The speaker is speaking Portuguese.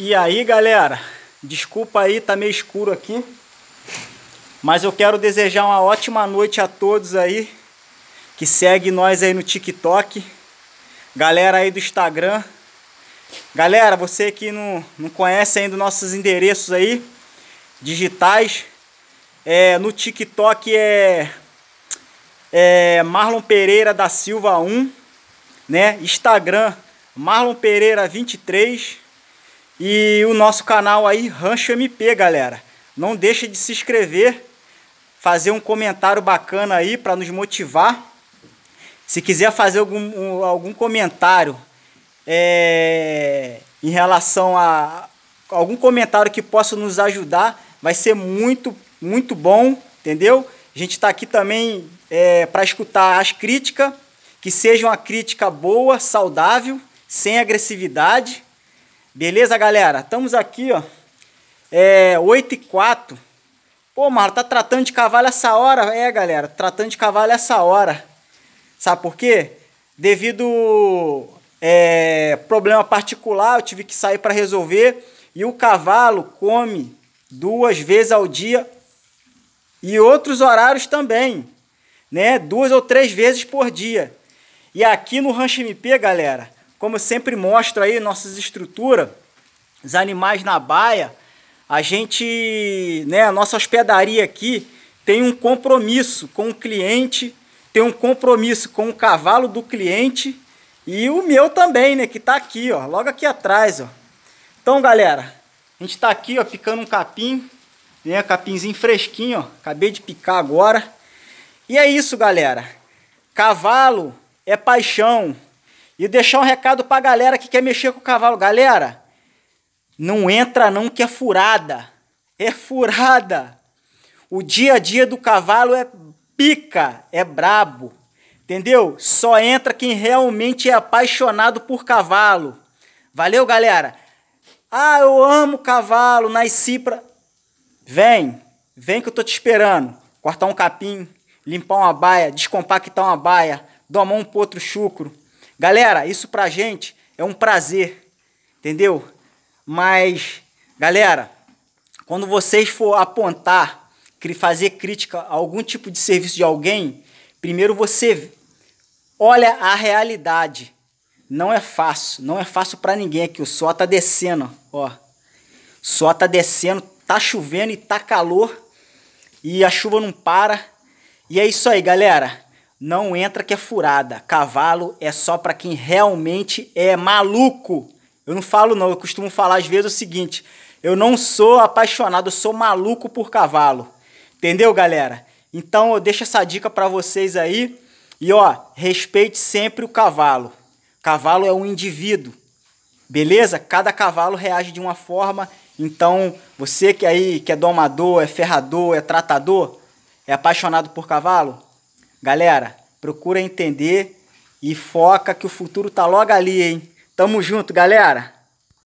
E aí, galera, desculpa aí, tá meio escuro aqui. Mas eu quero desejar uma ótima noite a todos aí que segue nós aí no TikTok. Galera aí do Instagram. Galera, você que não, não conhece ainda nossos endereços aí digitais, é, no TikTok é, é Marlon Pereira da Silva 1, né? Instagram Marlon Pereira 23 e o nosso canal aí, Rancho MP, galera. Não deixa de se inscrever, fazer um comentário bacana aí para nos motivar. Se quiser fazer algum, algum comentário é, em relação a algum comentário que possa nos ajudar, vai ser muito, muito bom, entendeu? A gente está aqui também é, para escutar as críticas, que seja uma crítica boa, saudável, sem agressividade Beleza, galera? Estamos aqui, ó. É 8 e 4. Pô, Marlon, tá tratando de cavalo essa hora? É, galera, tratando de cavalo essa hora. Sabe por quê? Devido é, problema particular, eu tive que sair para resolver. E o cavalo come duas vezes ao dia e outros horários também, né? Duas ou três vezes por dia. E aqui no Rancho MP, galera, como eu sempre mostro aí, nossas estruturas, os animais na baia, a gente, né, a nossa hospedaria aqui tem um compromisso com o cliente, tem um compromisso com o cavalo do cliente e o meu também, né, que tá aqui, ó, logo aqui atrás, ó. Então, galera, a gente tá aqui, ó, picando um capim, né, capinzinho fresquinho, ó, acabei de picar agora. E é isso, galera. Cavalo é paixão, e deixar um recado pra galera que quer mexer com o cavalo. Galera, não entra não que é furada. É furada. O dia a dia do cavalo é pica, é brabo. Entendeu? Só entra quem realmente é apaixonado por cavalo. Valeu, galera. Ah, eu amo cavalo, nasci pra... Vem, vem que eu tô te esperando. Cortar um capim, limpar uma baia, descompactar uma baia, domar um potro chucro. Galera, isso pra gente é um prazer, entendeu? Mas, galera, quando vocês for apontar, fazer crítica a algum tipo de serviço de alguém, primeiro você olha a realidade. Não é fácil, não é fácil para ninguém aqui. O sol tá descendo, ó. O sol tá descendo, tá chovendo e tá calor. E a chuva não para. E é isso aí, galera. Não entra que é furada. Cavalo é só para quem realmente é maluco. Eu não falo não, eu costumo falar às vezes o seguinte: eu não sou apaixonado, eu sou maluco por cavalo. Entendeu, galera? Então eu deixo essa dica para vocês aí. E ó, respeite sempre o cavalo. Cavalo é um indivíduo. Beleza? Cada cavalo reage de uma forma. Então, você que aí que é domador, é ferrador, é tratador, é apaixonado por cavalo, Galera, procura entender e foca que o futuro tá logo ali, hein? Tamo junto, galera!